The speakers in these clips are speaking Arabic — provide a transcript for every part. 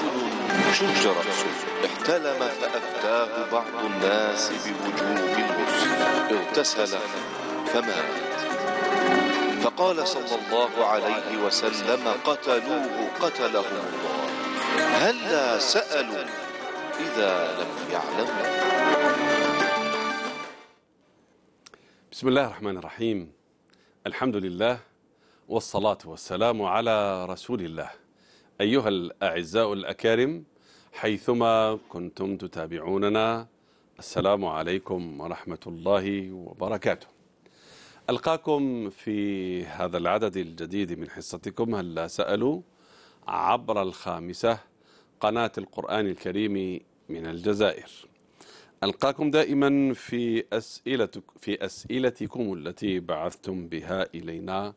رجل شجرة احتلم فأفتاه بعض الناس بوجوب المرس اغتسل فمات فقال صلى الله عليه وسلم قتلوه قتلهم الله هلا سألوا إذا لم يعلموا بسم الله الرحمن الرحيم الحمد لله والصلاة والسلام على رسول الله أيها الأعزاء الأكارم حيثما كنتم تتابعوننا السلام عليكم ورحمة الله وبركاته ألقاكم في هذا العدد الجديد من حصتكم هلا هل سألوا عبر الخامسة قناة القرآن الكريم من الجزائر ألقاكم دائما في أسئلتك في أسئلتكم التي بعثتم بها إلينا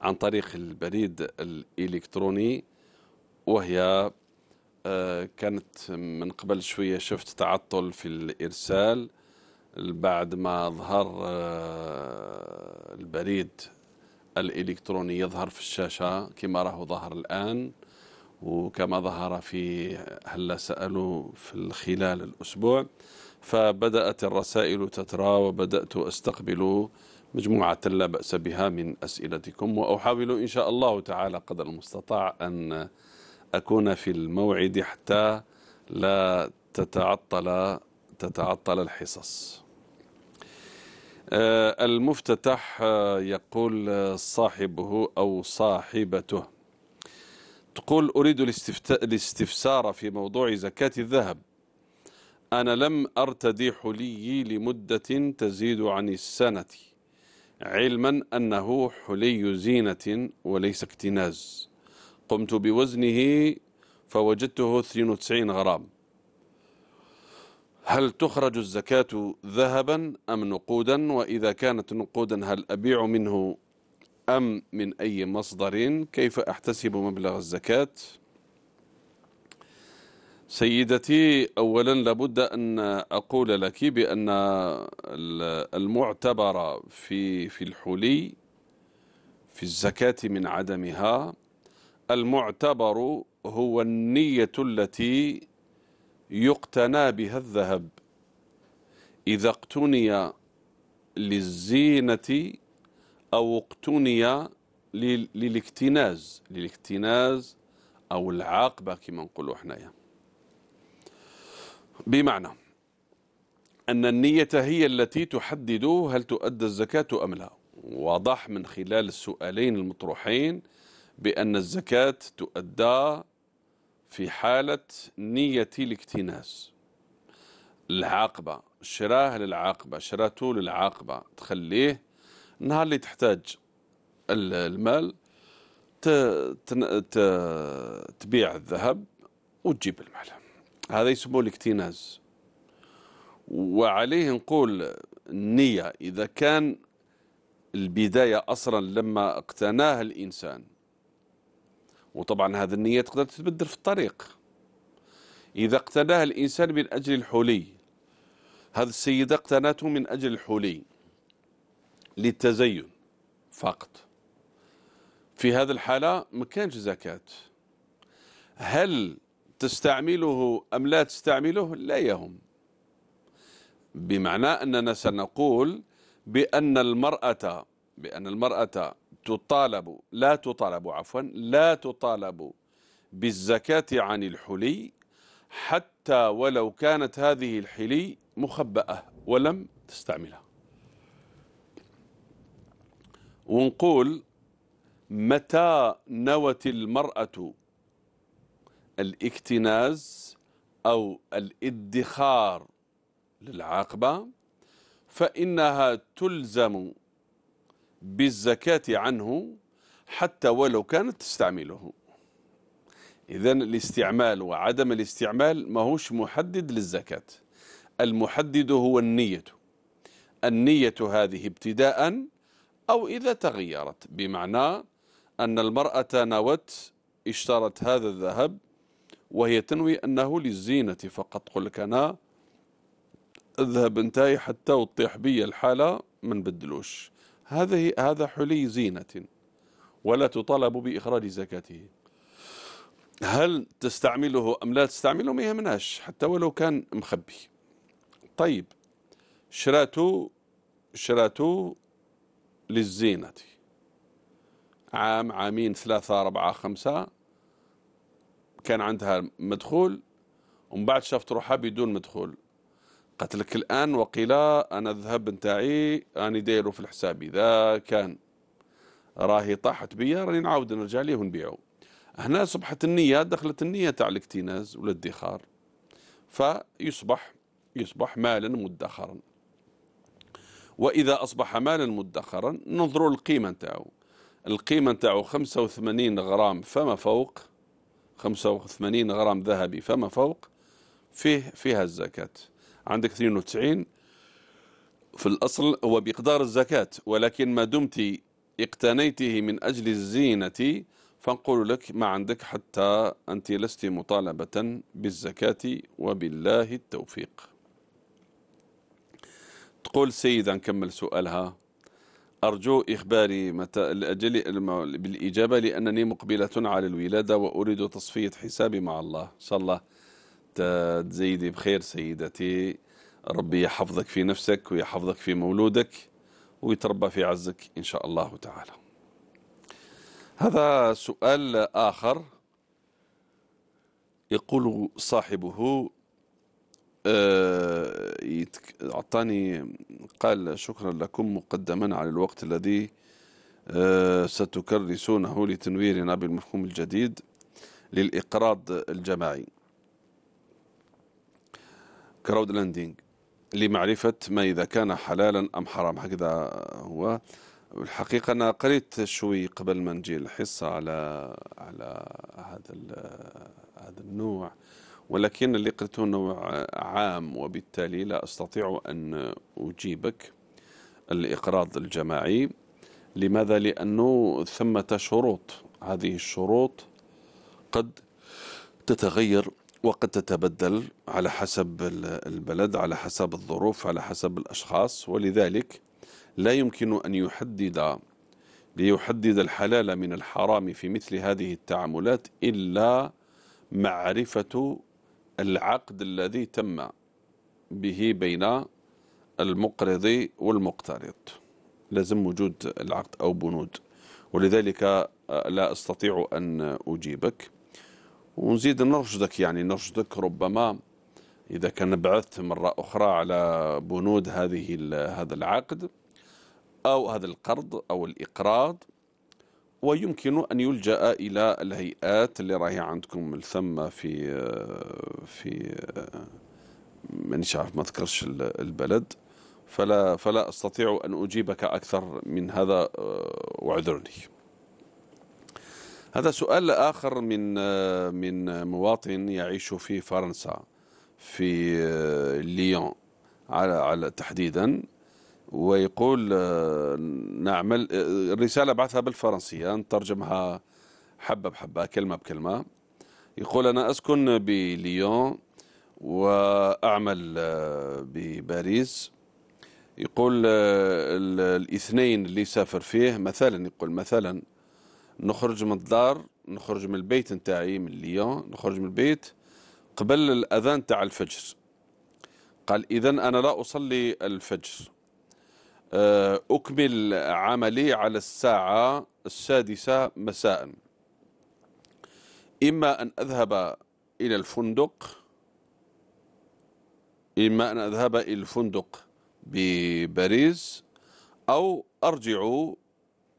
عن طريق البريد الإلكتروني وهي آه، كانت من قبل شوية شفت تعطل في الإرسال بعد ما ظهر آه، البريد الإلكتروني يظهر في الشاشة كما راه ظهر الآن وكما ظهر في هلا سألوا في خلال الأسبوع فبدأت الرسائل تترى وبدأت أستقبل مجموعة لا بأس بها من أسئلتكم وأحاول إن شاء الله تعالى قدر المستطاع أن أكون في الموعد حتى لا تتعطل تتعطل الحصص آه، المفتتح آه، يقول آه، صاحبه أو صاحبته تقول أريد الاستفسار في موضوع زكاة الذهب أنا لم أرتدي حليي لمدة تزيد عن السنة علما أنه حلي زينة وليس اكتناز قمت بوزنه فوجدته 92 غرام هل تخرج الزكاة ذهبا أم نقودا وإذا كانت نقودا هل أبيع منه أم من أي مصدر كيف أحتسب مبلغ الزكاة سيدتي أولا لابد أن أقول لك بأن المعتبر في في الحلي في الزكاة من عدمها المعتبر هو النية التي يقتنى بها الذهب إذا اقتني للزينة أو اقتني للاكتناز للاكتناز أو العاقبة كما نقولوا حنايا بمعنى أن النية هي التي تحدد هل تؤدى الزكاة أم لا واضح من خلال السؤالين المطروحين بأن الزكاة تؤدى في حالة نية الاكتناز العاقبة شراه للعاقبة شراته للعاقبة تخليه النهار اللي تحتاج المال تبيع الذهب وتجيب المال هذا يسموه الاكتناز وعليه نقول النية إذا كان البداية أصلا لما اقتناها الإنسان وطبعا هذه النية تقدر تتبدل في الطريق إذا اقتناها الإنسان من أجل الحلي هذه السيدة اقتناته من أجل الحلي للتزين فقط في هذه الحالة ما كانش زكاة هل تستعمله أم لا تستعمله لا يهم بمعنى أننا سنقول بأن المرأة بأن المرأة تطالب لا تطالب عفوا لا تطالب بالزكاة عن الحلي حتى ولو كانت هذه الحلي مخبأة ولم تستعملها ونقول متى نوت المرأة الاكتناز أو الادخار للعاقبة فإنها تلزم بالزكاة عنه حتى ولو كانت تستعمله إذا الاستعمال وعدم الاستعمال ما هوش محدد للزكاة المحدد هو النية النية هذه ابتداء أو إذا تغيرت بمعنى أن المرأة نوت اشترت هذا الذهب وهي تنوي أنه للزينة فقط قل لك أنا الذهب انتهي حتى وطيح بي الحالة ما نبدلوش هذه هذا حلي زينة ولا تطالب بإخراج زكاته هل تستعمله أم لا تستعمله ما يهمناش حتى ولو كان مخبي طيب شراته شراته للزينة عام عامين ثلاثة أربعة خمسة كان عندها مدخول ومن بعد شافت روحها بدون مدخول قالت لك الآن وقيل أنا الذهب نتاعي راني دايره في الحساب إذا كان راهي طاحت بيا راني نعاود نرجع ليه ونبيعو هنا صبحت النية دخلت النية تاع الاكتناز ولا الادخار فيصبح يصبح مالا مدخرا وإذا أصبح مالا مدخرا ننظروا القيمة نتاعو القيمة نتاعو 85 غرام فما فوق 85 غرام ذهبي فما فوق فيه فيها الزكاة عندك 92 في الأصل هو بقدار الزكاة ولكن ما دمت اقتنيته من أجل الزينة فنقول لك ما عندك حتى أنت لست مطالبة بالزكاة وبالله التوفيق تقول سيدة نكمل سؤالها أرجو إخباري متى الأجل بالإجابة لأنني مقبلة على الولادة وأريد تصفية حسابي مع الله إن شاء الله تزيدي بخير سيدتي ربي يحفظك في نفسك ويحفظك في مولودك ويتربى في عزك إن شاء الله تعالى هذا سؤال آخر يقول صاحبه آه، أعطاني قال شكرا لكم مقدما على الوقت الذي آه، ستكرسونه لتنويرنا بالمفهوم الجديد للإقراض الجماعي كراود لاندينج لمعرفة ما إذا كان حلالا أم حرام هكذا هو الحقيقة أنا قريت شوي قبل ما نجي الحصة على على هذا هذا النوع ولكن اللي قلته نوع عام وبالتالي لا أستطيع أن أجيبك الإقراض الجماعي لماذا؟ لأنه ثمة شروط هذه الشروط قد تتغير وقد تتبدل على حسب البلد على حسب الظروف على حسب الأشخاص ولذلك لا يمكن أن يحدد ليحدد الحلال من الحرام في مثل هذه التعاملات إلا معرفة العقد الذي تم به بين المقرض والمقترض لازم وجود العقد أو بنود ولذلك آه، لا أستطيع أن أجيبك ونزيد نرشدك يعني نرشدك ربما إذا كان بعثت مرة أخرى على بنود هذه هذا العقد أو هذا القرض أو الإقراض ويمكن أن يلجأ إلى الهيئات اللي راهي عندكم الثمة في في مانيش عارف ما ذكرش البلد فلا فلا أستطيع أن أجيبك أكثر من هذا آه، واعذرني هذا سؤال آخر من من مواطن يعيش في فرنسا في ليون على على تحديدا ويقول نعمل الرسالة بعثها بالفرنسية نترجمها حبة بحبة كلمة بكلمة يقول أنا أسكن بليون وأعمل بباريس يقول الاثنين اللي سافر فيه مثلا يقول مثلا نخرج من الدار نخرج من البيت نتاعي من ليون نخرج من البيت قبل الأذان تاع الفجر قال إذا أنا لا أصلي الفجر آه، أكمل عملي على الساعة السادسة مساء إما أن أذهب إلى الفندق إما أن أذهب إلى الفندق بباريس أو أرجع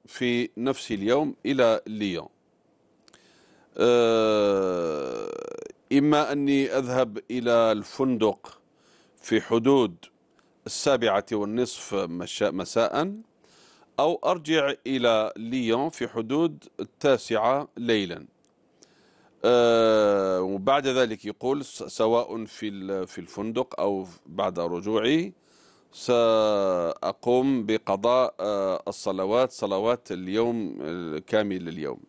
في نفس اليوم إلى ليون آه، إما أني أذهب إلى الفندق في حدود السابعة والنصف مساء أو أرجع إلى ليون في حدود التاسعة ليلا آه، وبعد ذلك يقول سواء في في الفندق أو بعد رجوعي سأقوم بقضاء آه، الصلوات صلوات اليوم كامل اليوم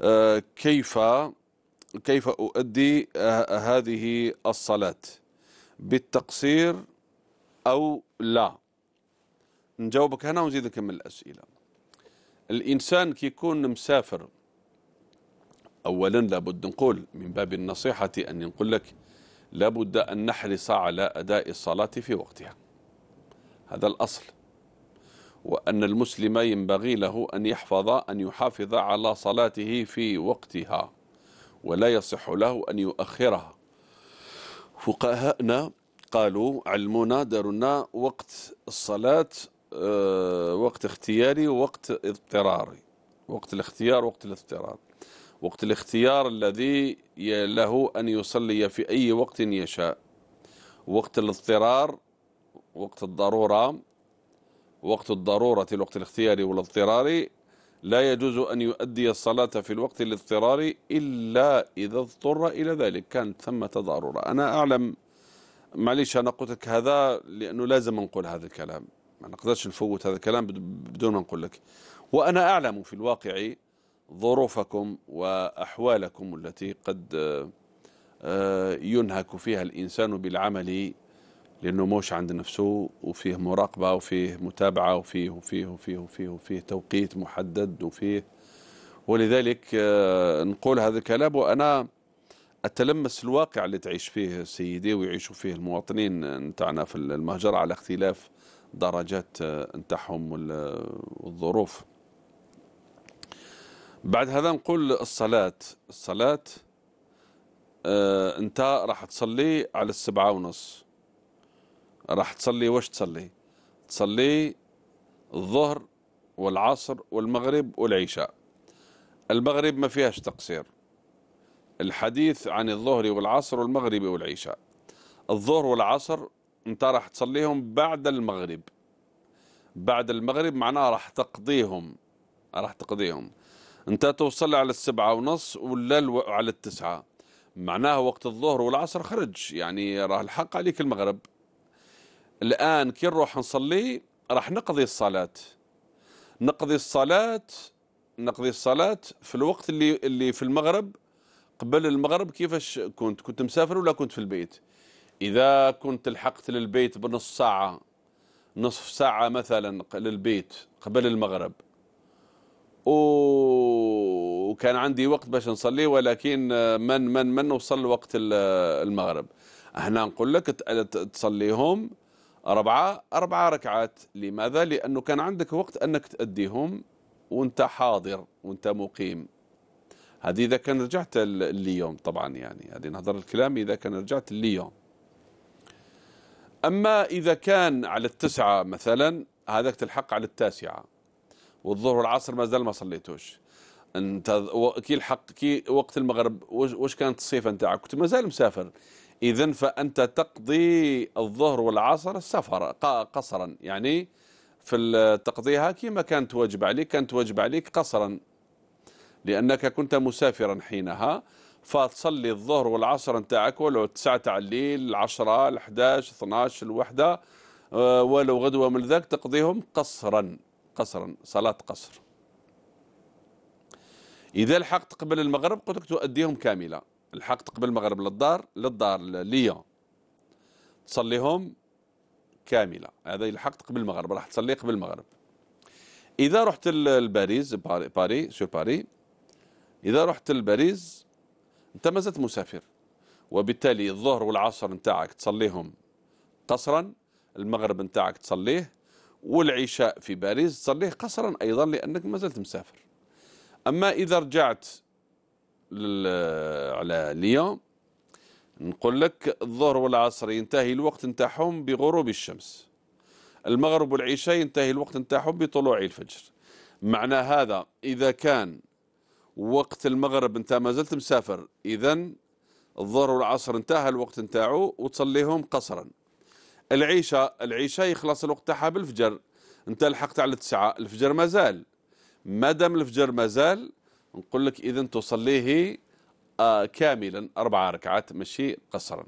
آه، كيف كيف أؤدي آه، هذه الصلاة بالتقصير أو لا نجاوبك هنا ونزيدك من الأسئلة الإنسان كي يكون مسافر أولا لابد نقول من باب النصيحة أن نقول لك لابد أن نحرص على أداء الصلاة في وقتها هذا الأصل وأن المسلم ينبغي له أن يحفظ أن يحافظ على صلاته في وقتها ولا يصح له أن يؤخرها فقهاءنا قالوا علمونا درنا وقت الصلاة آه، وقت اختياري ووقت اضطراري وقت الاختيار وقت الاضطرار وقت الاختيار الذي له أن يصلي في أي وقت يشاء وقت الاضطرار وقت الضرورة وقت الضرورة الوقت الاختياري والاضطراري لا يجوز أن يؤدي الصلاة في الوقت الاضطراري إلا إذا اضطر إلى ذلك كانت ثمة ضرورة أنا أعلم معليش أنا قلت لك هذا لأنه لازم نقول هذا الكلام ما نقدرش نفوت هذا الكلام بدون ما نقول لك وأنا أعلم في الواقع ظروفكم وأحوالكم التي قد آه، ينهك فيها الإنسان بالعمل لأنه موش عند نفسه وفيه مراقبة وفيه متابعة وفيه وفيه وفيه وفيه, وفيه توقيت محدد وفيه ولذلك آه، نقول هذا الكلام وأنا اتلمس الواقع اللي تعيش فيه سيدي ويعيشوا فيه المواطنين نتاعنا في المهجر على اختلاف درجات آه، نتاعهم والظروف بعد هذا نقول الصلاة الصلاة آه انت راح تصلي على السبعة ونص راح تصلي واش تصلي تصلي الظهر والعصر والمغرب والعشاء المغرب ما فيهاش تقصير الحديث عن الظهر والعصر والمغرب والعشاء الظهر والعصر انت راح تصليهم بعد المغرب بعد المغرب معناها راح تقضيهم راح تقضيهم انت توصل على السبعة ونص ولا على التسعة معناها وقت الظهر والعصر خرج يعني راه الحق عليك المغرب الآن كي نروح نصلي راح نقضي الصلاة نقضي الصلاة نقضي الصلاة في الوقت اللي اللي في المغرب قبل المغرب كيفاش كنت كنت مسافر ولا كنت في البيت إذا كنت لحقت للبيت بنص ساعة نصف ساعة مثلا للبيت قبل المغرب وكان عندي وقت باش نصلي ولكن من من من وصل وقت المغرب هنا نقول لك تصليهم أربعة أربعة ركعات لماذا؟ لأنه كان عندك وقت أنك تأديهم وانت حاضر وانت مقيم هذه إذا كان رجعت اليوم طبعا يعني هذه نهضر الكلام إذا كان رجعت اليوم أما إذا كان على التسعة مثلا هذاك تلحق على التاسعة والظهر والعصر ما زال ما صليتوش انت كي الحق كي وقت المغرب واش كانت الصيفه نتاعك كنت مازال مسافر إذا فأنت تقضي الظهر والعصر سفر قصرا يعني في تقضيها كما كانت واجب عليك كانت واجب عليك قصرا لأنك كنت مسافرا حينها فتصلي الظهر والعصر نتاعك ولو تسعة تاع الليل العشرة الحداش 12 الوحدة آه، ولو غدوة من ذاك تقضيهم قصرا قصرا صلاة قصر إذا لحقت قبل المغرب قلت لك تؤديهم كاملة لحقت قبل المغرب للدار للدار ليون تصليهم كامله هذا لحقت قبل المغرب راح تصلي قبل المغرب اذا رحت لباريس باري, سو باري اذا رحت لباريس انت مازلت مسافر وبالتالي الظهر والعصر نتاعك تصليهم قصرا المغرب نتاعك تصليه والعشاء في باريس تصليه قصرا ايضا لانك مازلت مسافر اما اذا رجعت على ليون نقول لك الظهر والعصر ينتهي الوقت نتاعهم بغروب الشمس المغرب والعشاء ينتهي الوقت نتاعهم بطلوع الفجر معنى هذا إذا كان وقت المغرب انت ما زلت مسافر إذا الظهر والعصر انتهى الوقت نتاعو وتصليهم قصرا العشاء العشاء يخلص الوقت تاعها بالفجر انت لحقت على التسعة الفجر مازال ما دام الفجر مازال نقول لك إذن تصليه آه كاملا أربع ركعات ماشي قصرا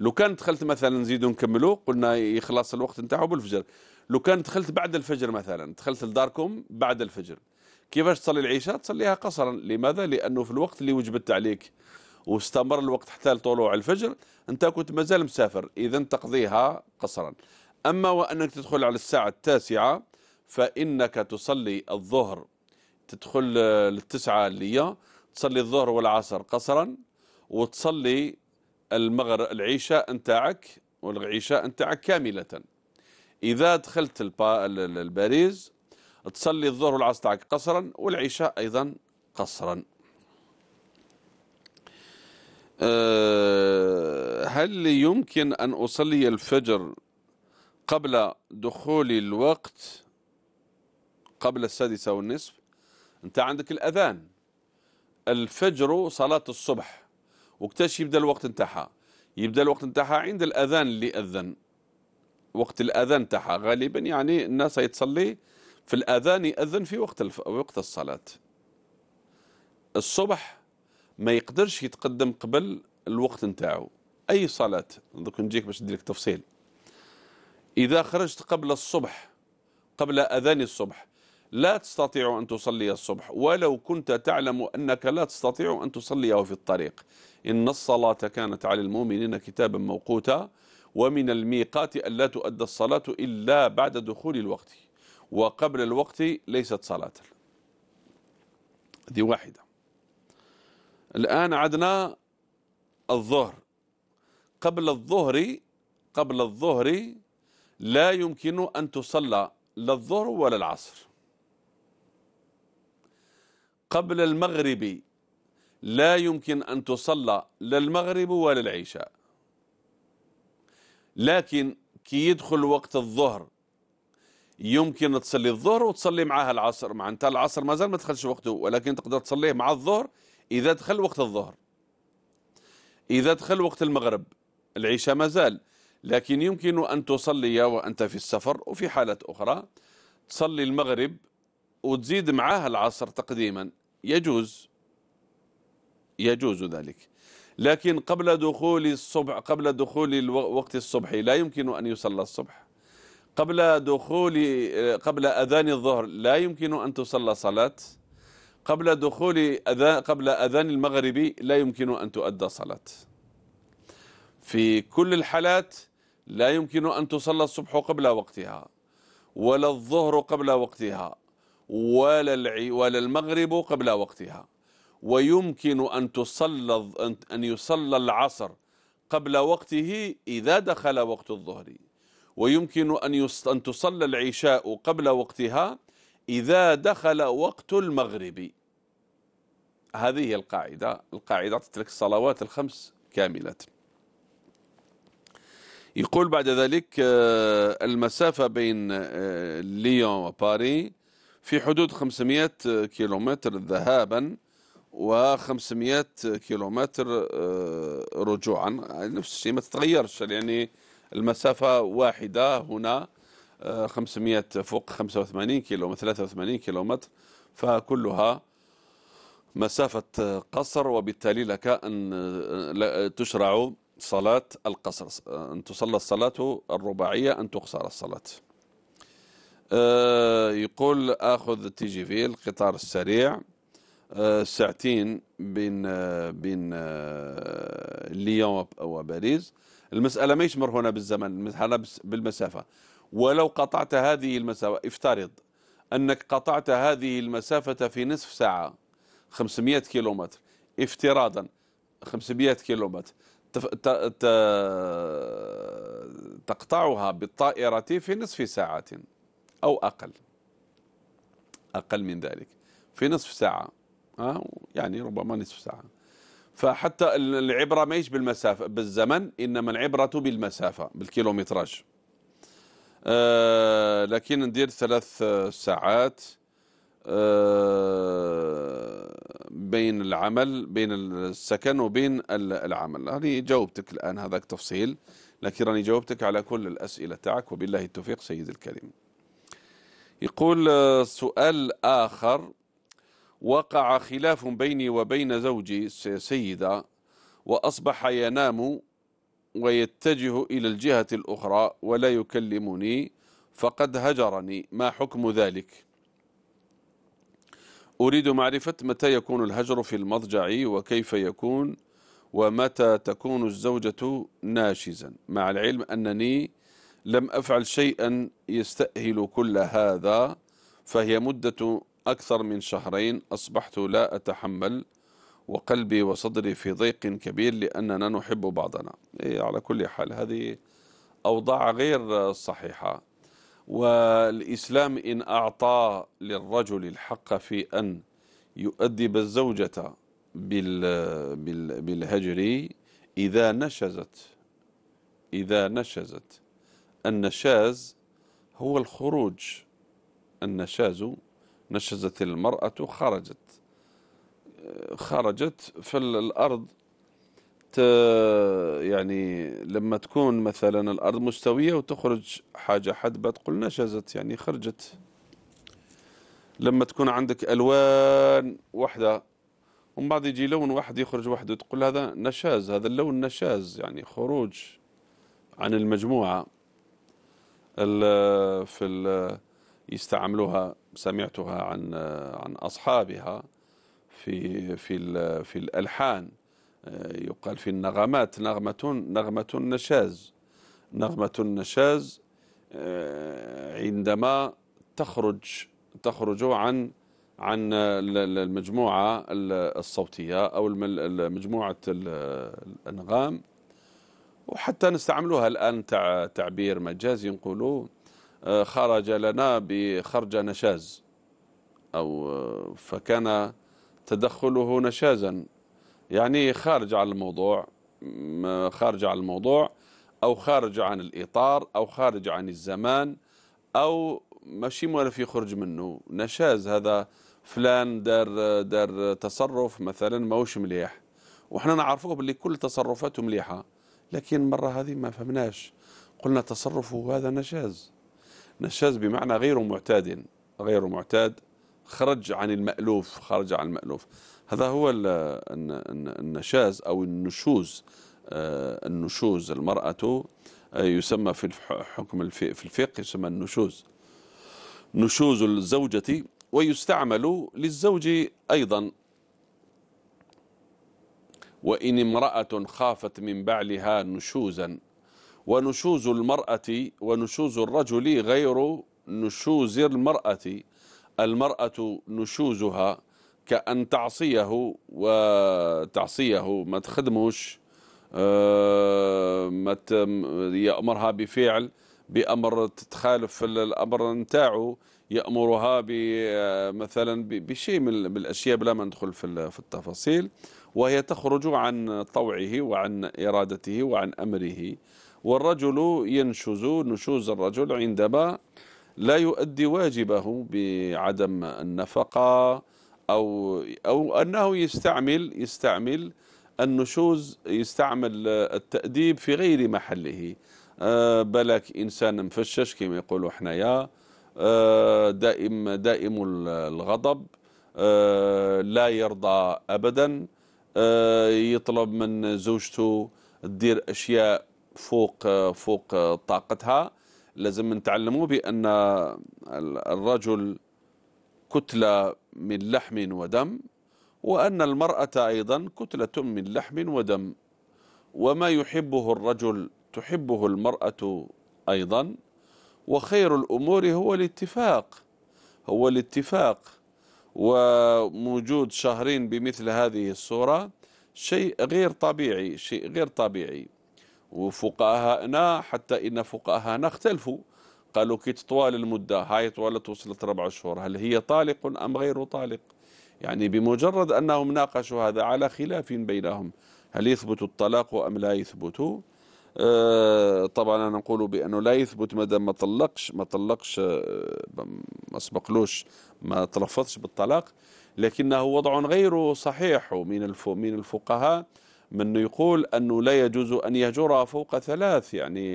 لو كان دخلت مثلا نزيدو نكملو قلنا يخلص الوقت نتاعو بالفجر لو كان دخلت بعد الفجر مثلا دخلت لداركم بعد الفجر كيفاش تصلي العشاء تصليها قصرا لماذا لأنه في الوقت اللي وجبت عليك واستمر الوقت حتى لطلوع الفجر أنت كنت مازال مسافر إذا تقضيها قصرا أما وأنك تدخل على الساعة التاسعة فإنك تصلي الظهر تدخل آه، للتسعة اللي تصلي الظهر والعصر قصرا وتصلي المغرب العشاء انتاعك والعشاء انتاعك كاملة إذا دخلت الباريز تصلي الظهر والعصر تاعك قصرا والعشاء أيضا قصرا آه، هل يمكن أن أصلي الفجر قبل دخول الوقت قبل السادسة والنصف انت عندك الاذان الفجر صلاه الصبح وقتاش يبدا الوقت نتاعها يبدا الوقت نتاعها عند الاذان اللي اذن وقت الاذان تاعها غالبا يعني الناس يتصلي في الاذان ياذن في وقت الف... وقت الصلاه الصبح ما يقدرش يتقدم قبل الوقت نتاعو اي صلاه دوك نجيك باش ندير لك تفصيل اذا خرجت قبل الصبح قبل اذان الصبح لا تستطيع أن تصلي الصبح ولو كنت تعلم أنك لا تستطيع أن تصليه في الطريق إن الصلاة كانت على المؤمنين كتابا موقوتا ومن الميقات ألا تؤدى الصلاة إلا بعد دخول الوقت وقبل الوقت ليست صلاة دي واحدة الآن عدنا الظهر قبل الظهر قبل الظهر لا يمكن أن تصلى لا الظهر ولا العصر قبل المغرب لا يمكن أن تصلى لا المغرب ولا العشاء لكن كي يدخل وقت الظهر يمكن تصلي الظهر وتصلي معها العصر مع انت العصر ما زال ما دخلش وقته ولكن تقدر تصليه مع الظهر إذا دخل وقت الظهر إذا دخل وقت المغرب العشاء ما زال لكن يمكن أن تصلي وأنت في السفر وفي حالة أخرى تصلي المغرب وتزيد معها العصر تقديما يجوز يجوز ذلك لكن قبل دخول الصبح قبل دخول وقت الصبح لا يمكن أن يصلى الصبح قبل دخول قبل أذان الظهر لا يمكن أن تصلى صلاة قبل دخول أذان قبل أذان المغرب لا يمكن أن تؤدى صلاة في كل الحالات لا يمكن أن تصلى الصبح قبل وقتها ولا الظهر قبل وقتها ولا ولا المغرب قبل وقتها ويمكن أن تصلى أن يصلى العصر قبل وقته إذا دخل وقت الظهر ويمكن أن أن تصلى العشاء قبل وقتها إذا دخل وقت المغرب هذه القاعدة القاعدة تترك الصلوات الخمس كاملة يقول بعد ذلك آه، المسافة بين آه، ليون وباري في حدود 500 كيلومتر ذهابا و500 كيلومتر آه، رجوعا يعني نفس الشيء ما تتغيرش يعني المسافة واحدة هنا 500 آه، فوق 85 كيلو 83 كيلومتر فكلها مسافة قصر وبالتالي لك أن آه، تشرع صلاة القصر أن تصلى الصلاة الرباعية أن تقصر الصلاة آه، يقول اخذ تي جي في القطار السريع آه، ساعتين بين آه، بين ليون وباريس المساله ما يشمر هنا بالزمن المساله بالمسافه ولو قطعت هذه المسافه افترض انك قطعت هذه المسافه في نصف ساعه 500 كيلومتر افتراضا 500 كيلومتر تقطعها بالطائره في نصف ساعه أو أقل أقل من ذلك في نصف ساعة أه؟ يعني ربما نصف ساعة فحتى العبرة ماهيش بالمسافة بالزمن إنما العبرة بالمسافة بالكيلومتراج أه لكن ندير ثلاث ساعات أه بين العمل بين السكن وبين العمل راني جاوبتك الآن هذاك تفصيل لكن راني جاوبتك على كل الأسئلة تاعك وبالله التوفيق سيد الكريم يقول آه، سؤال آخر وقع خلاف بيني وبين زوجي سيدة وأصبح ينام ويتجه إلى الجهة الأخرى ولا يكلمني فقد هجرني ما حكم ذلك أريد معرفة متى يكون الهجر في المضجع وكيف يكون ومتى تكون الزوجة ناشزا مع العلم أنني لم أفعل شيئا يستأهل كل هذا فهي مدة أكثر من شهرين أصبحت لا أتحمل وقلبي وصدري في ضيق كبير لأننا نحب بعضنا إيه على كل حال هذه أوضاع غير صحيحة والإسلام إن أعطى للرجل الحق في أن يؤدب الزوجة بال بالهجر إذا نشزت إذا نشزت النشاز هو الخروج النشاز نشزت المرأة خرجت خرجت في الأرض يعني لما تكون مثلا الأرض مستوية وتخرج حاجة حدبة تقول نشزت يعني خرجت لما تكون عندك ألوان واحدة ومن بعد يجي لون واحد يخرج وحده تقول هذا نشاز هذا اللون نشاز يعني خروج عن المجموعة في ال يستعملوها سمعتها عن عن اصحابها في في ال في الالحان يقال في النغمات نغمة نغمة النشاز نغمة النشاز آه، عندما تخرج تخرج عن عن المجموعة الصوتية أو مجموعة الأنغام وحتى نستعملوها الآن تعبير مجازي نقولوا آه، خرج لنا بخرج نشاز أو آه، فكان تدخله نشازا يعني خارج عن الموضوع خارج عن الموضوع أو خارج عن الإطار أو خارج عن الزمان أو ماشي في يخرج منه نشاز هذا فلان دار دار تصرف مثلا ماهوش مليح وحنا نعرفوه باللي كل تصرفاته مليحه لكن المرة هذه ما فهمناش قلنا تصرفه هذا نشاز نشاز بمعنى غير معتاد غير معتاد خرج عن المألوف خرج عن المألوف هذا هو النشاز أو النشوز آه، النشوز المرأة آه، يسمى في الحكم في الفقه يسمى النشوز نشوز الزوجة ويستعمل للزوج أيضا وإن امرأة خافت من بعلها نشوزا ونشوز المرأة ونشوز الرجل غير نشوز المرأة المرأة نشوزها كأن تعصيه وتعصيه ما تخدموش آه، ما يأمرها بفعل بأمر تخالف الأمر نتاعه يأمرها آه، مثلا بشيء من الأشياء بلا ما ندخل في التفاصيل وهي تخرج عن طوعه وعن إرادته وعن أمره والرجل ينشز نشوز الرجل عندما لا يؤدي واجبه بعدم النفقة أو, أو أنه يستعمل يستعمل النشوز يستعمل التأديب في غير محله آه، بلك إنسان مفشش كما يقولوا حنايا آه، دائم دائم الغضب آه، لا يرضى أبدا آه، يطلب من زوجته تدير اشياء فوق فوق طاقتها لازم نتعلموا بان الرجل كتله من لحم ودم وان المراه ايضا كتله من لحم ودم وما يحبه الرجل تحبه المراه ايضا وخير الامور هو الاتفاق هو الاتفاق وموجود شهرين بمثل هذه الصورة شيء غير طبيعي شيء غير طبيعي وفقهاءنا حتى إن فقهاءنا اختلفوا قالوا كي تطوال المدة هاي طوالت وصلت ربع شهور هل هي طالق أم غير طالق يعني بمجرد أنهم ناقشوا هذا على خلاف بينهم هل يثبت الطلاق أم لا يثبت آه، طبعا انا نقول بانه لا يثبت مدى ما طلقش ما طلقش آه، ما سبقلوش ما تلفظش بالطلاق لكنه وضع غير صحيح من من الفقهاء من يقول انه لا يجوز ان يهجر فوق ثلاث يعني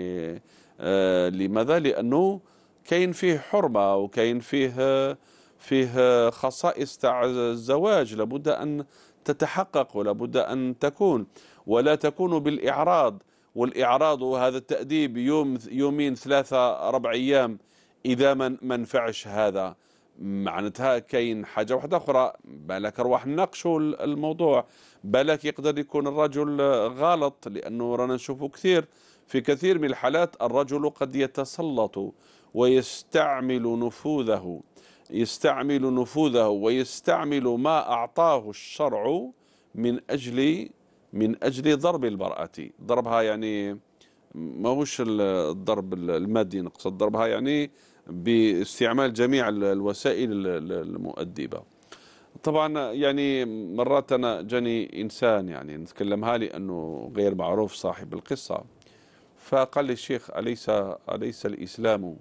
آه، لماذا لانه كاين فيه حرمه وكاين فيه فيه خصائص تاع الزواج لابد ان تتحقق ولابد ان تكون ولا تكون بالاعراض والإعراض وهذا التأديب يوم يومين ثلاثة أربع أيام إذا ما منفعش هذا معناتها كاين حاجة واحدة أخرى بالك أرواح نناقشوا الموضوع بالك يقدر يكون الرجل غلط لأنه رانا نشوفه كثير في كثير من الحالات الرجل قد يتسلط ويستعمل نفوذه يستعمل نفوذه ويستعمل ما أعطاه الشرع من أجل من أجل ضرب المرأة ضربها يعني ما هوش الضرب المادي نقصد ضربها يعني باستعمال جميع الوسائل المؤدبة طبعا يعني مرات أنا جاني إنسان يعني نتكلمها لي أنه غير معروف صاحب القصة فقال لي الشيخ أليس, أليس الإسلام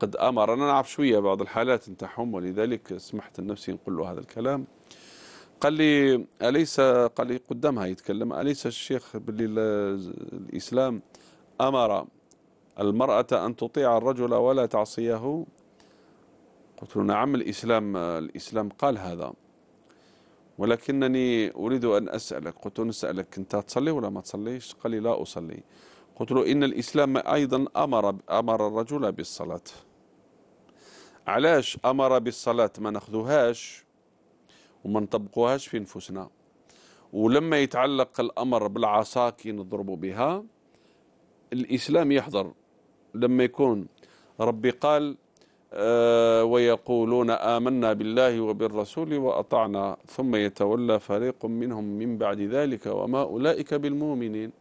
قد أمر أنا نعرف شوية بعض الحالات نتاعهم ولذلك سمحت لنفسي نقول له هذا الكلام قال لي أليس قال لي قدامها يتكلم أليس الشيخ باللي الإسلام أمر المرأة أن تطيع الرجل ولا تعصيه قلت له نعم الإسلام الإسلام قال هذا ولكنني أريد أن أسألك قلت له نسألك أنت تصلي ولا ما تصليش قال لي لا أصلي قلت له إن الإسلام أيضا أمر, أمر الرجل بالصلاة علاش أمر بالصلاة ما ناخذوهاش وما نطبقوهاش في نفوسنا ولما يتعلق الأمر بالعصا كي نضربوا بها الإسلام يحضر لما يكون ربي قال آه، ويقولون آمنا بالله وبالرسول وأطعنا ثم يتولى فريق منهم من بعد ذلك وما أولئك بالمؤمنين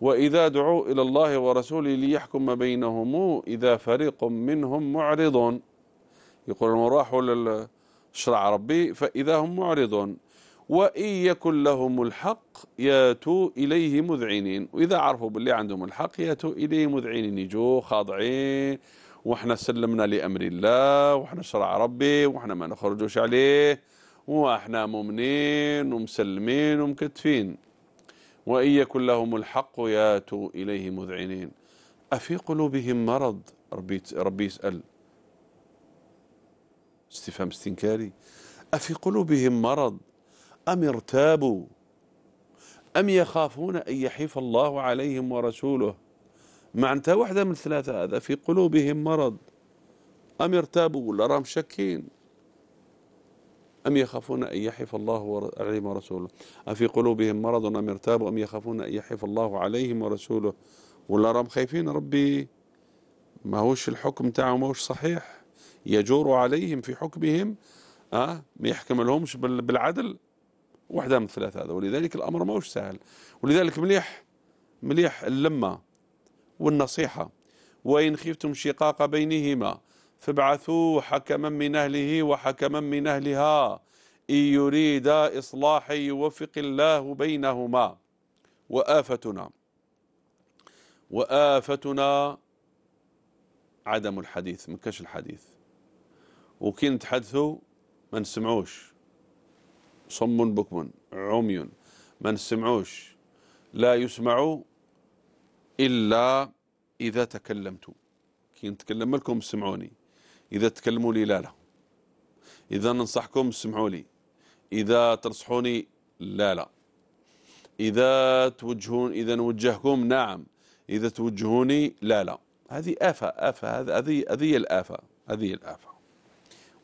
وإذا دعوا إلى الله ورسوله ليحكم بينهم إذا فريق منهم معرضون يقول راحوا شرع ربي فإذا هم معرضون وإن يكن لهم الحق ياتوا إليه مذعنين وإذا عرفوا باللي عندهم الحق ياتوا إليه مذعنين يجوا خاضعين وإحنا سلمنا لأمر الله وإحنا شرع ربي وإحنا ما نخرجوش عليه وإحنا مؤمنين ومسلمين ومكتفين وإن يكن لهم الحق ياتوا إليه مذعنين أفي قلوبهم مرض ربي, ربي يسأل استفهام استنكاري أفي قلوبهم مرض أم ارتابوا أم يخافون أن يحيف الله عليهم ورسوله معناتها واحدة من ثلاثة هذا في قلوبهم مرض أم ارتابوا ولا راهم شاكين أم يخافون أن يحف الله عليهم ورسوله أفي قلوبهم مرض أم ارتابوا أم يخافون أن يحف الله عليهم ورسوله ولا راهم خايفين ربي ما هوش الحكم تاعهم ما هوش صحيح يجور عليهم في حكمهم أه ما يحكم لهمش بالعدل واحدة من الثلاث هذا ولذلك الأمر ماهوش سهل ولذلك مليح مليح اللمة والنصيحة وإن خفتم شقاق بينهما فابعثوا حكما من أهله وحكما من أهلها إن يريدا إصلاحا يوفق الله بينهما وآفتنا وآفتنا عدم الحديث ما كش الحديث وكي نتحدثوا ما نسمعوش صم بكم عمي ما نسمعوش لا يسمع إلا إذا تكلمتوا كي نتكلم لكم سمعوني إذا تكلموا لي لا لا إذا ننصحكم سمعوا لي إذا تنصحوني لا لا إذا توجهون إذا نوجهكم نعم إذا توجهوني لا لا هذه آفة آفة هذه هذه الآفة هذه الآفة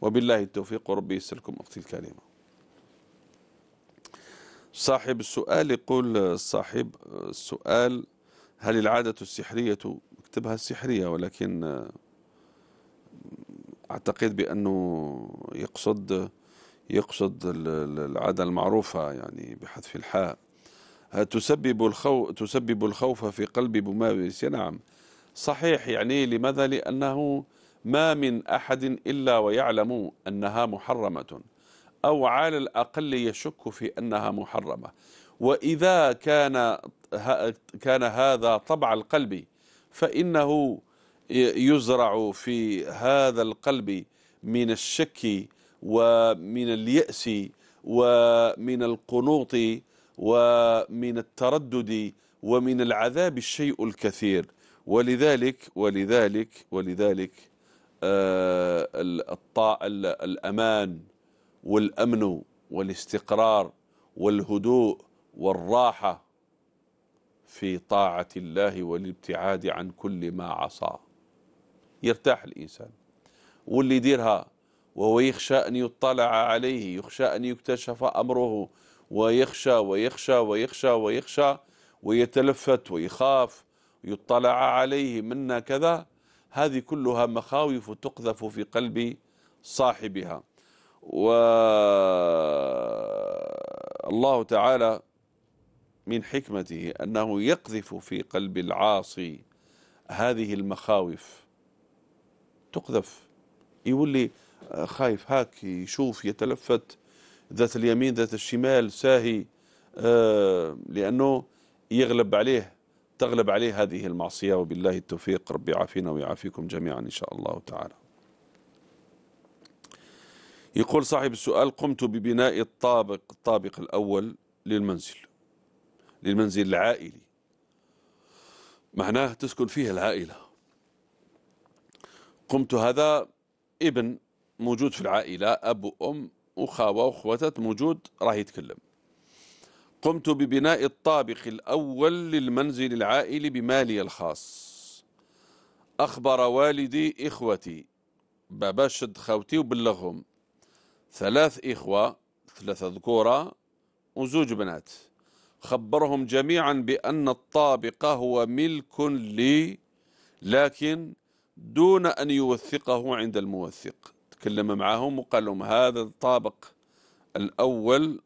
وبالله التوفيق وربي يسلكم أختي الكريمة صاحب السؤال يقول صاحب السؤال هل العادة السحرية اكتبها السحرية ولكن أعتقد بأنه يقصد يقصد العادة المعروفة يعني بحذف الحاء تسبب الخوف تسبب الخوف في قلب بمابس نعم صحيح يعني لماذا لأنه ما من أحد إلا ويعلم أنها محرمة أو على الأقل يشك في أنها محرمة وإذا كان كان هذا طبع القلب فإنه يزرع في هذا القلب من الشك ومن اليأس ومن القنوط ومن التردد ومن العذاب الشيء الكثير ولذلك ولذلك ولذلك آه، الأمان والأمن والاستقرار والهدوء والراحة في طاعة الله والابتعاد عن كل ما عصى يرتاح الإنسان واللي يديرها وهو يخشى أن يطلع عليه يخشى أن يكتشف أمره ويخشى ويخشى ويخشى ويخشى ويتلفت ويخاف يطلع عليه منا كذا هذه كلها مخاوف تقذف في قلب صاحبها والله تعالى من حكمته أنه يقذف في قلب العاصي هذه المخاوف تقذف يولي خايف هاك يشوف يتلفت ذات اليمين ذات الشمال ساهي آه، لأنه يغلب عليه تغلب عليه هذه المعصية وبالله التوفيق رب يعافينا ويعافيكم جميعا إن شاء الله تعالى يقول صاحب السؤال قمت ببناء الطابق الطابق الأول للمنزل للمنزل العائلي معناه تسكن فيه العائلة قمت هذا ابن موجود في العائلة أب وأم وخاوة وخواتات موجود راه يتكلم قمت ببناء الطابق الأول للمنزل العائلي بمالي الخاص أخبر والدي إخوتي بابا شد خوتي وبلغهم ثلاث إخوة ثلاثة ذكورة وزوج بنات خبرهم جميعا بأن الطابق هو ملك لي لكن دون أن يوثقه عند الموثق تكلم معهم وقال لهم هذا الطابق الأول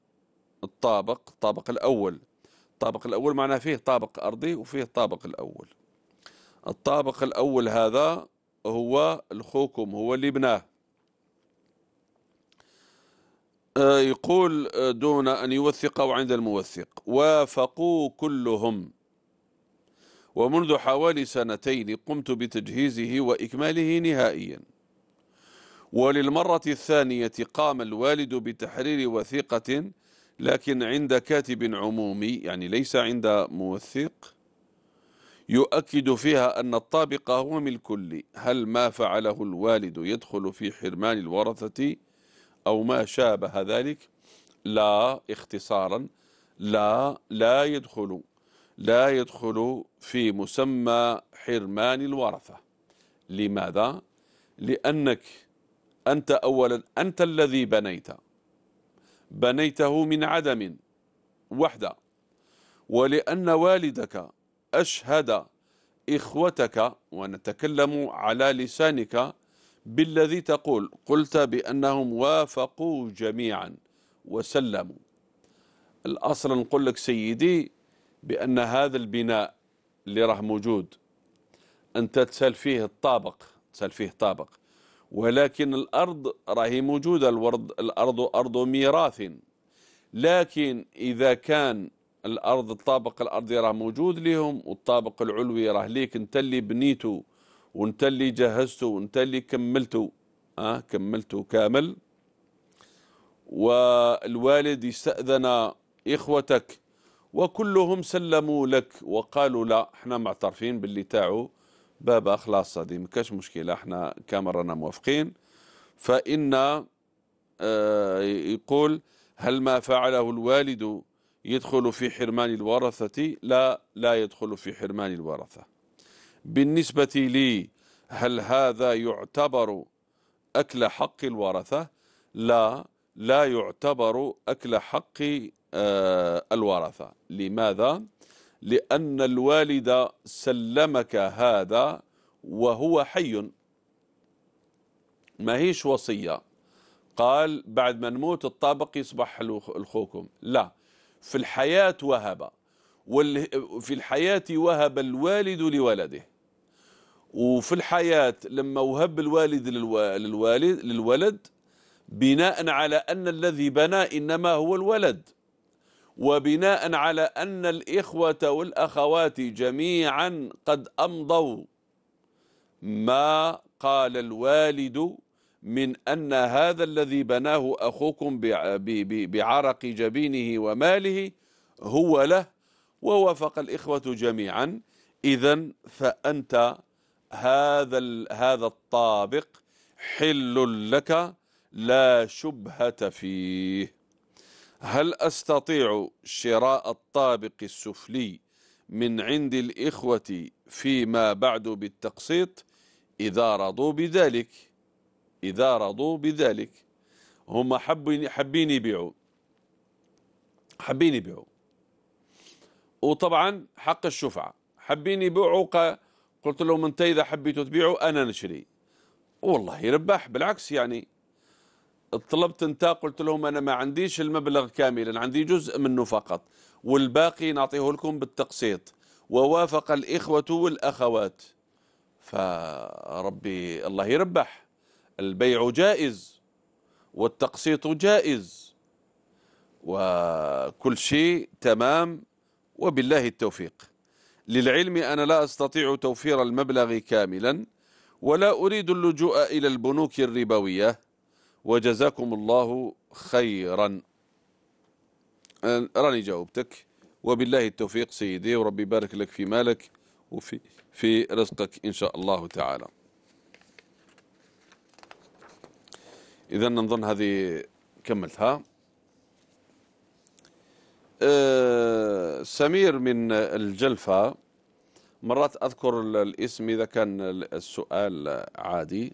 الطابق الطابق الأول الطابق الأول معناه فيه طابق أرضي وفيه الطابق الأول الطابق الأول هذا هو الخوكم هو اللي بناه آه، يقول آه، دون أن يوثق عند الموثق وافقوا كلهم ومنذ حوالي سنتين قمت بتجهيزه وإكماله نهائيا وللمرة الثانية قام الوالد بتحرير وثيقة لكن عند كاتب عمومي يعني ليس عند موثق يؤكد فيها أن الطابق هو ملك لي هل ما فعله الوالد يدخل في حرمان الورثة أو ما شابه ذلك لا اختصارا لا لا يدخل لا يدخل في مسمى حرمان الورثة لماذا؟ لأنك أنت أولا أنت الذي بنيت بنيته من عدم وحده ولأن والدك أشهد إخوتك ونتكلم على لسانك بالذي تقول قلت بأنهم وافقوا جميعا وسلموا الأصل نقول لك سيدي بأن هذا البناء اللي راه موجود أنت تسال فيه الطابق تسال فيه طابق ولكن الأرض راهي موجودة الورد الأرض أرض ميراث لكن إذا كان الأرض الطابق الأرضي راه موجود لهم والطابق العلوي راه ليك أنت اللي بنيته وأنت اللي جهزته وأنت اللي كملته أه كملته كامل والوالد استأذن إخوتك وكلهم سلموا لك وقالوا لا احنا معترفين باللي تاعو بابا خلاص هذه ما كاش مشكله احنا كامرانا موافقين فان آه، يقول هل ما فعله الوالد يدخل في حرمان الورثه لا لا يدخل في حرمان الورثه بالنسبه لي هل هذا يعتبر اكل حق الورثه لا لا يعتبر اكل حق آه، الورثه لماذا لأن الوالد سلمك هذا وهو حي ما هيش وصية قال بعد ما نموت الطابق يصبح لأخوكم لا في الحياة وهب في الحياة وهب الوالد لولده وفي الحياة لما وهب الوالد للوالد, للولد بناء على أن الذي بنى إنما هو الولد وبناء على أن الإخوة والأخوات جميعا قد أمضوا ما قال الوالد من أن هذا الذي بناه أخوكم بعرق جبينه وماله هو له ووافق الإخوة جميعا إذا فأنت هذا هذا الطابق حل لك لا شبهة فيه هل أستطيع شراء الطابق السفلي من عند الإخوة فيما بعد بالتقسيط إذا رضوا بذلك إذا رضوا بذلك هم حابين حابين يبيعوا حابين يبيعوا وطبعا حق الشفعة حابين يبيعوا قلت لهم أنت إذا حبيتوا تبيعوا أنا نشري والله رباح بالعكس يعني طلبت انت قلت لهم أنا ما عنديش المبلغ كاملا عندي جزء منه فقط والباقي نعطيه لكم بالتقسيط ووافق الإخوة والأخوات فربي الله يربح البيع جائز والتقسيط جائز وكل شيء تمام وبالله التوفيق للعلم أنا لا أستطيع توفير المبلغ كاملا ولا أريد اللجوء إلى البنوك الربوية وجزاكم الله خيرا راني جاوبتك وبالله التوفيق سيدي وربي بارك لك في مالك وفي في رزقك إن شاء الله تعالى إذا نظن هذه كملتها أه سمير من الجلفة مرات أذكر الاسم إذا كان السؤال عادي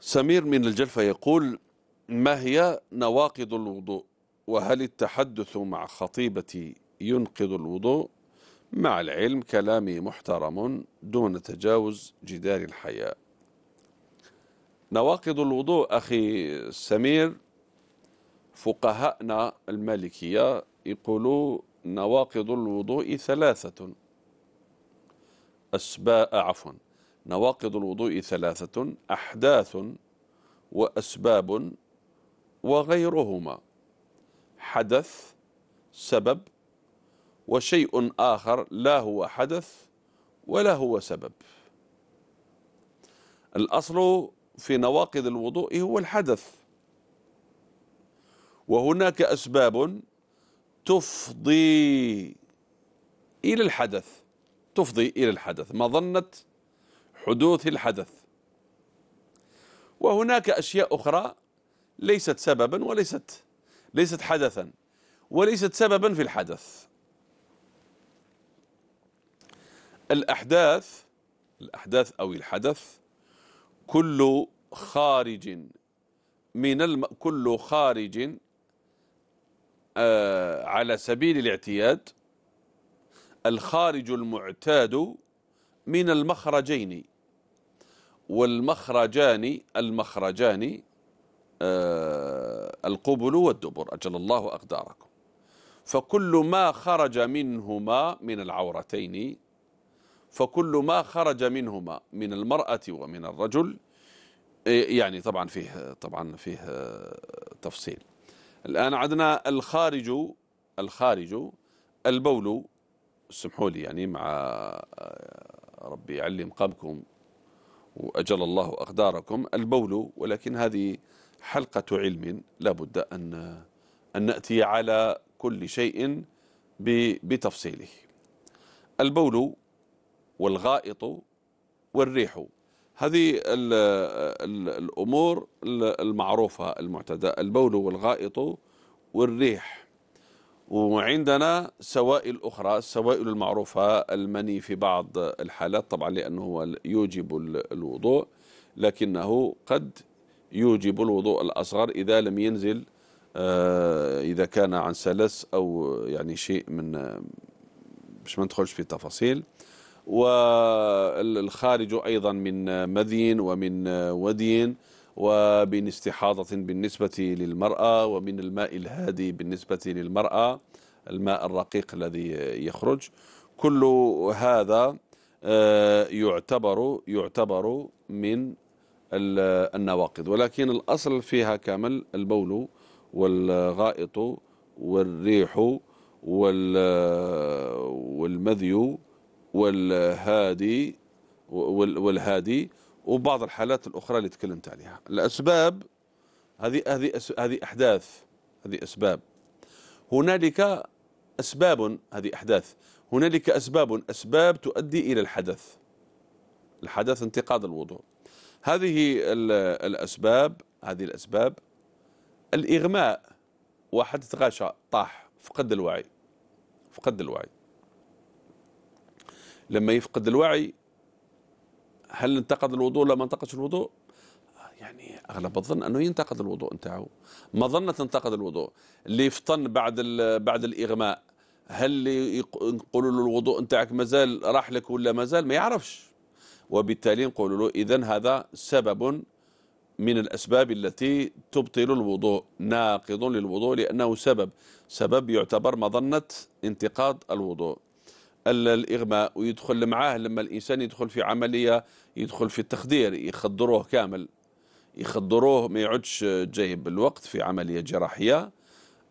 سمير من الجلفة يقول ما هي نواقض الوضوء وهل التحدث مع خطيبتي ينقض الوضوء مع العلم كلامي محترم دون تجاوز جدار الحياء نواقض الوضوء أخي سمير فقهاءنا المالكية يقولوا نواقض الوضوء ثلاثة أسباء عفواً نواقض الوضوء ثلاثة أحداث وأسباب وغيرهما حدث سبب وشيء آخر لا هو حدث ولا هو سبب الأصل في نواقض الوضوء هو الحدث وهناك أسباب تفضي إلى الحدث تفضي إلى الحدث مظنة حدوث الحدث وهناك أشياء أخرى ليست سببا وليست ليست حدثا وليست سببا في الحدث الأحداث الأحداث أو الحدث كل خارج من الم... كل خارج آه على سبيل الاعتياد الخارج المعتاد من المخرجين والمخرجان المخرجان آه، القبل والدبر أجل الله أقداركم فكل ما خرج منهما من العورتين فكل ما خرج منهما من المرأة ومن الرجل آه، يعني طبعا فيه طبعا فيه آه، تفصيل الآن عدنا الخارج الخارج البول سمحوا لي يعني مع ربي يعلم قبكم وأجل الله أقداركم البول ولكن هذه حلقة علم لا بد أن, أن نأتي على كل شيء بتفصيله البول والغائط والريح هذه ال ال الأمور المعروفة المعتدة البول والغائط والريح وعندنا سوائل أخرى السوائل المعروفة المني في بعض الحالات طبعا لأنه هو يوجب الوضوء لكنه قد يوجب الوضوء الأصغر إذا لم ينزل آه، إذا كان عن سلس أو يعني شيء من باش ما ندخلش في التفاصيل والخارج أيضا من مذين ومن ودين ومن استحاضة بالنسبة للمرأة ومن الماء الهادي بالنسبة للمرأة الماء الرقيق الذي يخرج كل هذا آه، يعتبر يعتبر من النواقض ولكن الأصل فيها كامل البول والغائط والريح والمذي والهادي والهادي وبعض الحالات الأخرى اللي تكلمت عليها الأسباب هذه هذه هذه أحداث هذه أسباب هنالك أسباب هذه أحداث هنالك أسباب أسباب تؤدي إلى الحدث الحدث انتقاد الوضوء هذه الأسباب هذه الأسباب الإغماء واحد تغاشى طاح فقد الوعي فقد الوعي لما يفقد الوعي هل انتقد الوضوء ولا ما انتقدش الوضوء يعني اغلب الظن انه ينتقد الوضوء نتاعه ما ظنت انتقد الوضوء اللي يفطن بعد بعد الاغماء هل يقولوا له الوضوء نتاعك مازال راح لك ولا مازال ما يعرفش وبالتالي نقول له اذا هذا سبب من الأسباب التي تبطل الوضوء ناقض للوضوء لأنه سبب سبب يعتبر مظنة انتقاد الوضوء الإغماء ويدخل معاه لما الإنسان يدخل في عملية يدخل في التخدير يخدروه كامل يخدروه ما يعودش جايب الوقت في عملية جراحية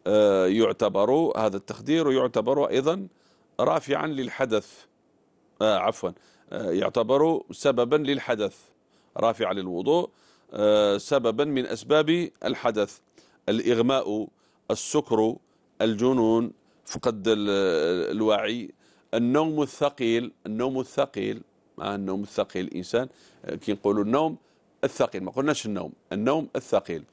آه، يعتبر هذا التخدير ويعتبر أيضا رافعا للحدث آه عفوا آه، يعتبر سببا للحدث رافعا للوضوء آه، سببا من أسباب الحدث الإغماء السكر الجنون فقد الوعي النوم الثقيل النوم الثقيل مع آه، النوم الثقيل الإنسان آه، كي نقولوا النوم الثقيل ما قلناش النوم النوم الثقيل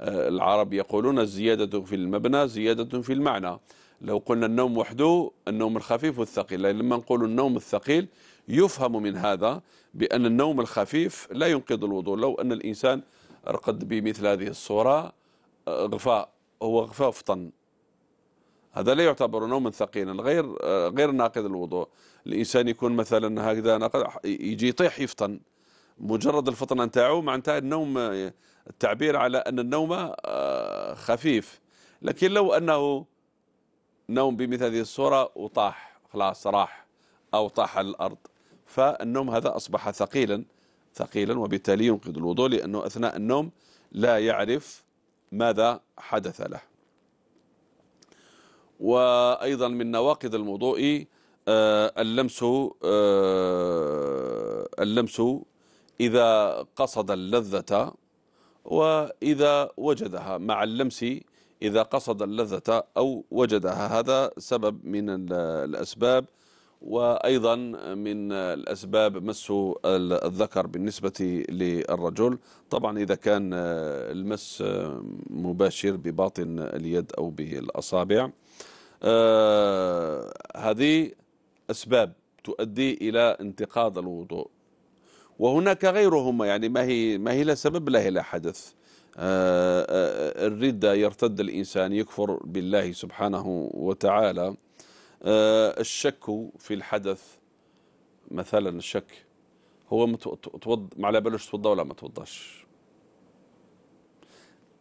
آه، العرب يقولون الزيادة في المبنى زيادة في المعنى لو قلنا النوم وحده النوم الخفيف والثقيل لما نقول النوم الثقيل يفهم من هذا بأن النوم الخفيف لا ينقض الوضوء لو أن الإنسان رقد بمثل هذه الصورة غفاء هو غفاء فطن هذا لا يعتبر نوما ثقيلا غير آه، غير ناقض الوضوء الانسان يكون مثلا هكذا ناقض يجي يطيح يفطن مجرد الفطنه نتاعو معناتها النوم آه، التعبير على ان النوم آه، خفيف لكن لو انه نوم بمثل هذه الصوره وطاح خلاص راح او طاح على الارض فالنوم هذا اصبح ثقيلا ثقيلا وبالتالي ينقض الوضوء لانه اثناء النوم لا يعرف ماذا حدث له وأيضا من نواقض الموضوع آه، اللمس آه، اللمس إذا قصد اللذة وإذا وجدها مع اللمس إذا قصد اللذة أو وجدها هذا سبب من الأسباب وأيضا من الأسباب مس الذكر بالنسبة للرجل طبعا إذا كان آه، المس مباشر بباطن اليد أو بالأصابع آه هذه أسباب تؤدي إلى انتقاض الوضوء وهناك غيرهما يعني ما هي ما هي لا سبب لا هي لا حدث آه, آه، الردة يرتد الإنسان يكفر بالله سبحانه وتعالى آه الشك في الحدث مثلا الشك هو توض ما على بالوش توضى ولا ما توضاش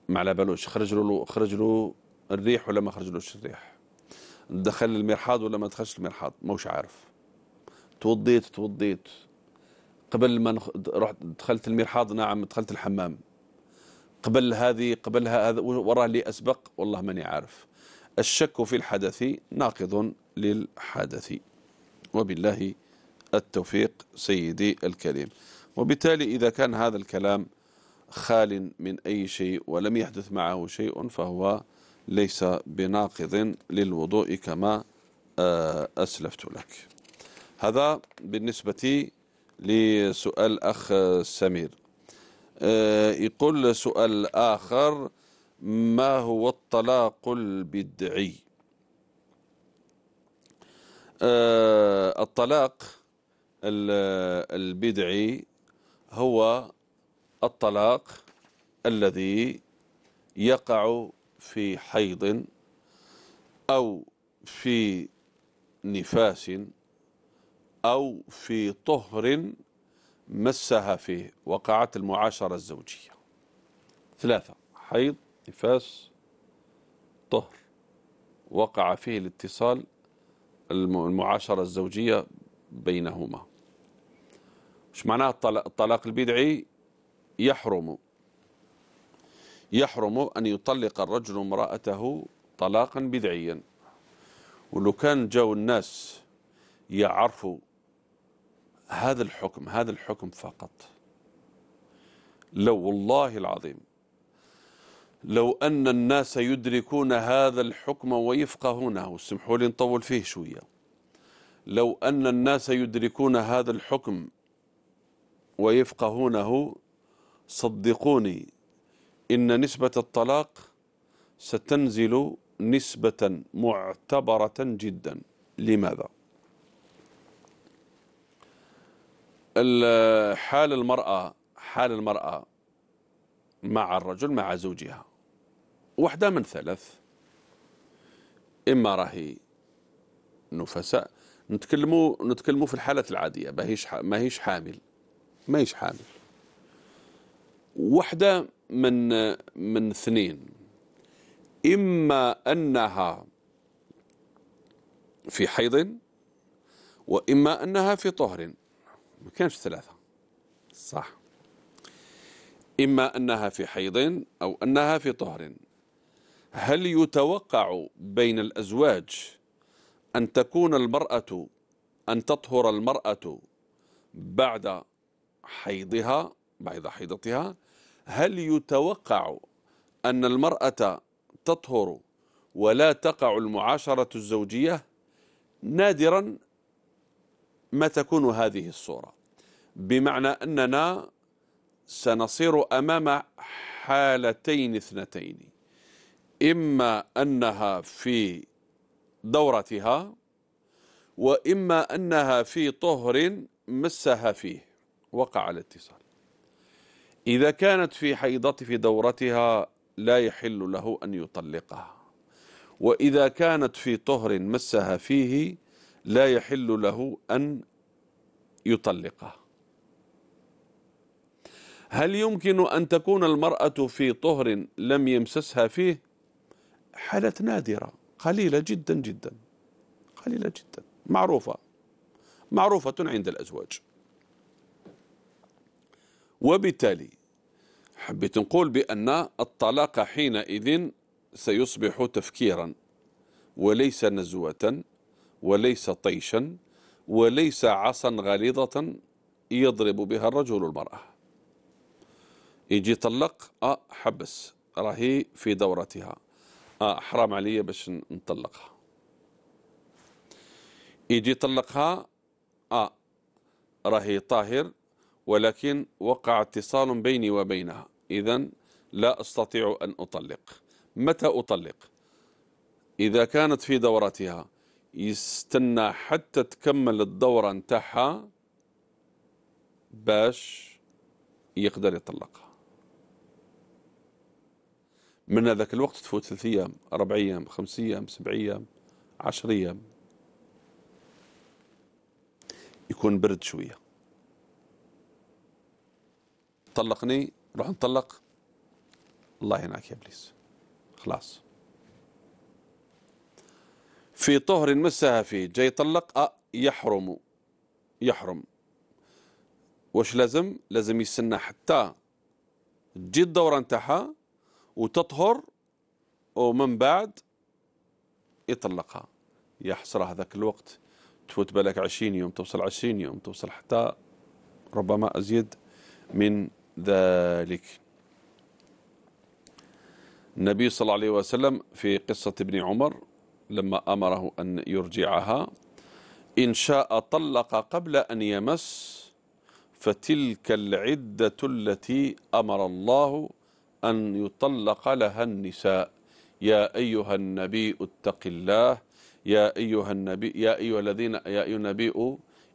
ما على بالوش خرج له خرج له الريح ولا ما خرج لهش الريح دخل المرحاض ولا ما دخلش المرحاض موش عارف توضيت توضيت قبل ما رحت دخلت المرحاض نعم دخلت الحمام قبل هذه قبلها هذا وراه لي أسبق والله ماني عارف الشك في الحدث ناقض للحدث وبالله التوفيق سيدي الكريم وبالتالي إذا كان هذا الكلام خال من أي شيء ولم يحدث معه شيء فهو ليس بناقض للوضوء كما آه، أسلفت لك هذا بالنسبة لسؤال أخ سمير آه، يقول سؤال آخر ما هو الطلاق البدعي آه، الطلاق البدعي هو الطلاق الذي يقع في حيض أو في نفاس أو في طهر مسها فيه وقعت المعاشرة الزوجية ثلاثة حيض نفاس طهر وقع فيه الاتصال المعاشرة الزوجية بينهما مش معناه الطلاق البدعي يحرم يحرم أن يطلق الرجل امرأته طلاقا بدعيا ولو كان جو الناس يعرفوا هذا الحكم هذا الحكم فقط لو والله العظيم لو أن الناس يدركون هذا الحكم ويفقهونه سمحوا لي نطول فيه شوية لو أن الناس يدركون هذا الحكم ويفقهونه صدقوني إن نسبة الطلاق ستنزل نسبة معتبرة جدا لماذا؟ حال المرأة حال المرأة مع الرجل مع زوجها واحدة من ثلاث إما راهي نفساء نتكلموا نتكلموا في الحالات العادية ماهيش ماهيش حامل ماهيش حامل وحده من من اثنين إما أنها في حيض وإما أنها في طهر ما كانش ثلاثة صح إما أنها في حيض أو أنها في طهر هل يتوقع بين الأزواج أن تكون المرأة أن تطهر المرأة بعد حيضها بعد حيضتها هل يتوقع أن المرأة تطهر ولا تقع المعاشرة الزوجية نادرا ما تكون هذه الصورة بمعنى أننا سنصير أمام حالتين اثنتين إما أنها في دورتها وإما أنها في طهر مسها فيه وقع الاتصال إذا كانت في حيضة في دورتها لا يحل له أن يطلقها وإذا كانت في طهر مسها فيه لا يحل له أن يطلقها هل يمكن أن تكون المرأة في طهر لم يمسسها فيه حالة نادرة قليلة جدا جدا قليلة جدا معروفة معروفة عند الأزواج وبالتالي حبيت نقول بأن الطلاق حينئذ سيصبح تفكيرا وليس نزوة وليس طيشا وليس عصا غليظة يضرب بها الرجل المرأة يجي طلق آه حبس راهي في دورتها آه حرام علي باش نطلقها يجي طلقها آه راهي طاهر ولكن وقع اتصال بيني وبينها إذا لا أستطيع أن أطلق متى أطلق إذا كانت في دورتها يستنى حتى تكمل الدورة نتاعها باش يقدر يطلقها من هذاك الوقت تفوت ثلاث أيام أربع أيام خمس أيام سبع أيام عشر أيام يكون برد شويه طلقني روح نطلق الله هناك يا ابليس خلاص في طهر مسها فيه جاي يطلق أه يحرم يحرم واش لازم لازم يستنى حتى تجي الدورة نتاعها وتطهر ومن بعد يطلقها يحصر هذاك الوقت تفوت بالك 20 يوم توصل 20 يوم توصل حتى ربما أزيد من ذلك النبي صلى الله عليه وسلم في قصة ابن عمر لما أمره أن يرجعها إن شاء طلق قبل أن يمس فتلك العدة التي أمر الله أن يطلق لها النساء يا أيها النبي اتق الله يا أيها النبي يا أيها الذين يا أيها النبي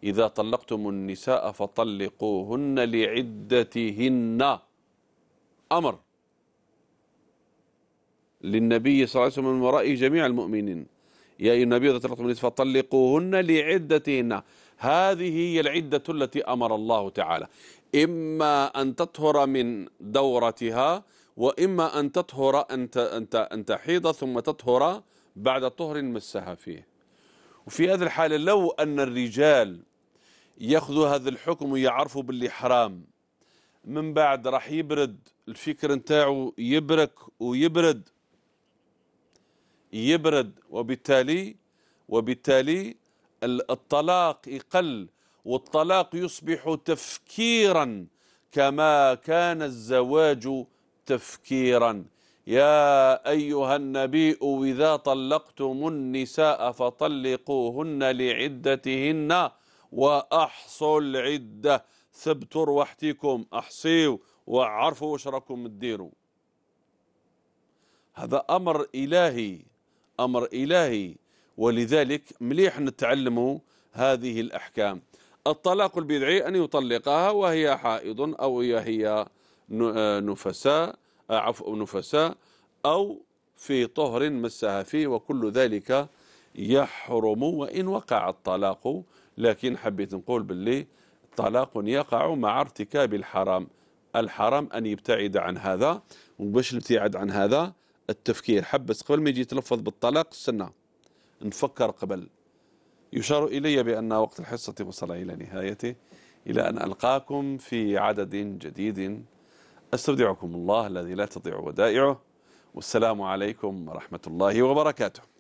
إذا طلقتم النساء فطلقوهن لعدتهن أمر للنبي صلى الله عليه وسلم من وراء جميع المؤمنين يا أيها النبي إذا طلقتم النساء فطلقوهن لعدتهن هذه هي العدة التي أمر الله تعالى إما أن تطهر من دورتها وإما أن تطهر أن أن تحيض ثم تطهر بعد طهر مسها فيه وفي هذه الحالة لو أن الرجال ياخذوا هذا الحكم ويعرفوا باللي حرام من بعد راح يبرد الفكر نتاعو يبرك ويبرد يبرد وبالتالي وبالتالي الطلاق يقل والطلاق يصبح تفكيرا كما كان الزواج تفكيرا يا أيها النبي إذا طلقتم النساء فطلقوهن لعدتهن واحصل عده ثبتوا رواحتكم احصيوا وعرفوا واش راكم تديروا هذا امر الهي امر الهي ولذلك مليح نتعلموا هذه الاحكام الطلاق البدعي ان يطلقها وهي حائض او هي نفساء عفوا نفساء او في طهر مسها فيه وكل ذلك يحرم وان وقع الطلاق لكن حبيت نقول باللي طلاق يقع مع ارتكاب الحرام الحرام أن يبتعد عن هذا وباش الابتعاد عن هذا التفكير حبس قبل ما يجي يتلفظ بالطلاق استنى نفكر قبل يشار إلي بأن وقت الحصة وصل إلى نهايته إلى أن ألقاكم في عدد جديد أستودعكم الله الذي لا تضيع ودائعه والسلام عليكم ورحمة الله وبركاته